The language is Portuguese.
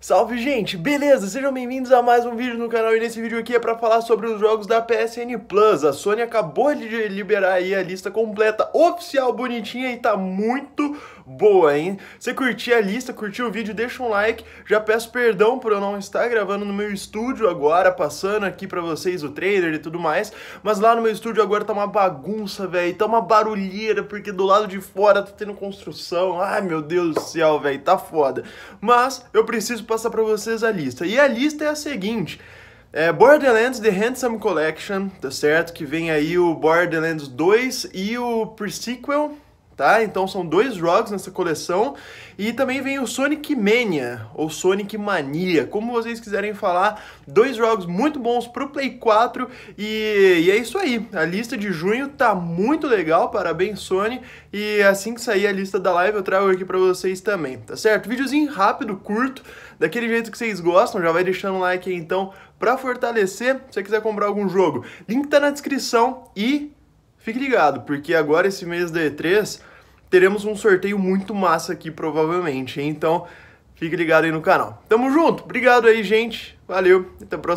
Salve gente, beleza? Sejam bem-vindos a mais um vídeo no canal e nesse vídeo aqui é para falar sobre os jogos da PSN Plus. A Sony acabou de liberar aí a lista completa oficial bonitinha e tá muito boa, hein? Você curtiu a lista, curtiu o vídeo, deixa um like. Já peço perdão por eu não estar gravando no meu estúdio agora, passando aqui para vocês o trailer e tudo mais, mas lá no meu estúdio agora tá uma bagunça, velho, tá uma barulheira, porque do lado de fora tá tendo construção. Ai, meu Deus do céu, velho, tá foda. Mas eu preciso passar para vocês a lista. E a lista é a seguinte: é Borderlands The Handsome Collection, tá certo? Que vem aí o Borderlands 2 e o pre-sequel, tá? Então são dois jogos nessa coleção. E também vem o Sonic Mania, ou Sonic Mania, como vocês quiserem falar. Dois jogos muito bons pro Play 4 e, e é isso aí. A lista de junho tá muito legal, parabéns Sony. E assim que sair a lista da live eu trago aqui pra vocês também, tá certo? Videozinho rápido, curto, daquele jeito que vocês gostam, já vai deixando o like aí então pra fortalecer. Se você quiser comprar algum jogo, link tá na descrição e... Fique ligado, porque agora esse mês da E3 teremos um sorteio muito massa aqui, provavelmente. Então, fique ligado aí no canal. Tamo junto, obrigado aí, gente. Valeu, até a próxima.